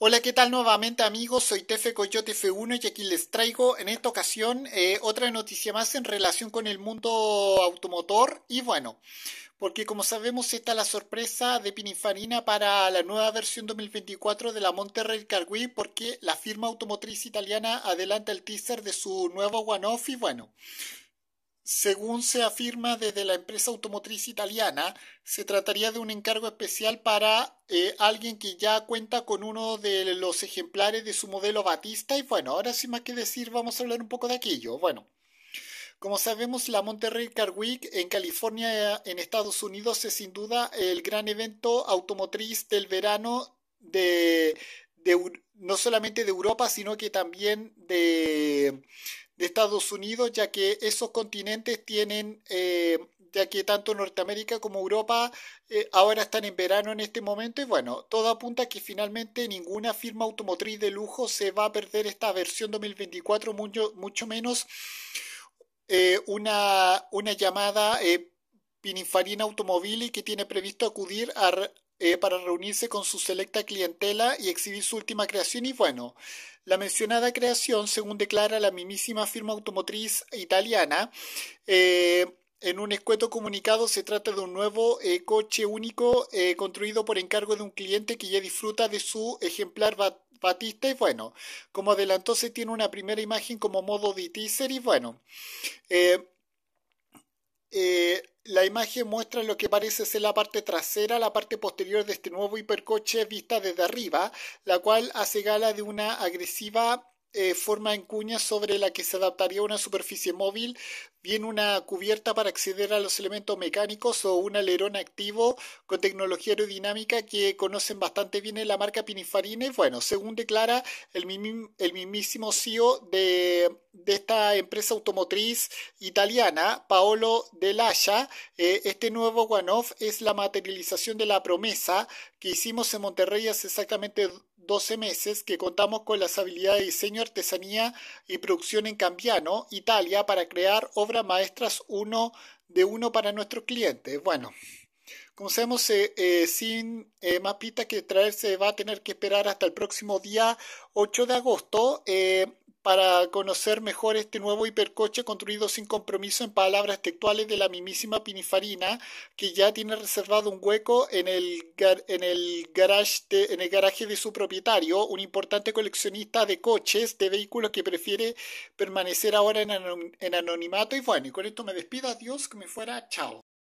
Hola, ¿qué tal nuevamente amigos? Soy Tefe Coyote F1 y aquí les traigo en esta ocasión eh, otra noticia más en relación con el mundo automotor y bueno, porque como sabemos está la sorpresa de Pininfarina para la nueva versión 2024 de la Monterrey Cargui porque la firma automotriz italiana adelanta el teaser de su nuevo one-off y bueno. Según se afirma desde la empresa automotriz italiana, se trataría de un encargo especial para eh, alguien que ya cuenta con uno de los ejemplares de su modelo Batista y bueno, ahora sin más que decir vamos a hablar un poco de aquello. Bueno, como sabemos la Monterrey Car Week en California, en Estados Unidos, es sin duda el gran evento automotriz del verano de no solamente de Europa, sino que también de de Estados Unidos, ya que esos continentes tienen, eh, ya que tanto Norteamérica como Europa eh, ahora están en verano en este momento y bueno, todo apunta a que finalmente ninguna firma automotriz de lujo se va a perder esta versión 2024, mucho, mucho menos eh, una, una llamada... Pininfarina Automobili que tiene previsto acudir a, eh, para reunirse con su selecta clientela y exhibir su última creación. Y bueno, la mencionada creación, según declara la mismísima firma automotriz italiana, eh, en un escueto comunicado se trata de un nuevo eh, coche único construido por encargo de un cliente que ya disfruta de su ejemplar Batista y bueno, como adelantó se tiene una primera imagen como modo de teaser y bueno, la imagen muestra lo que parece ser la parte trasera, la parte posterior de este nuevo hipercoche vista desde arriba, la cual hace gala de una agresiva eh, forma en cuña sobre la que se adaptaría una superficie móvil, bien una cubierta para acceder a los elementos mecánicos o un alerón activo con tecnología aerodinámica que conocen bastante bien en la marca Pininfarina. bueno, según declara el, mismísimo CEO de, esta empresa automotriz italiana, Paolo De eh, este nuevo one-off es la materialización de la promesa que hicimos en Monterrey hace exactamente 12 meses que contamos con las habilidades de diseño, artesanía y producción en Cambiano, Italia, para crear obras maestras uno de uno para nuestros clientes. Bueno, como sabemos, eh, eh, sin eh, más que traerse va a tener que esperar hasta el próximo día 8 de agosto para conocer mejor este nuevo hipercoche construido sin compromiso en palabras textuales de la mismísima Pinifarina, que ya tiene reservado un hueco en el, en el, en el garaje de su propietario, un importante coleccionista de coches, de vehículos que prefiere permanecer ahora en, anonimato. Y bueno, y con esto me despido, adiós, que me fuera, chao.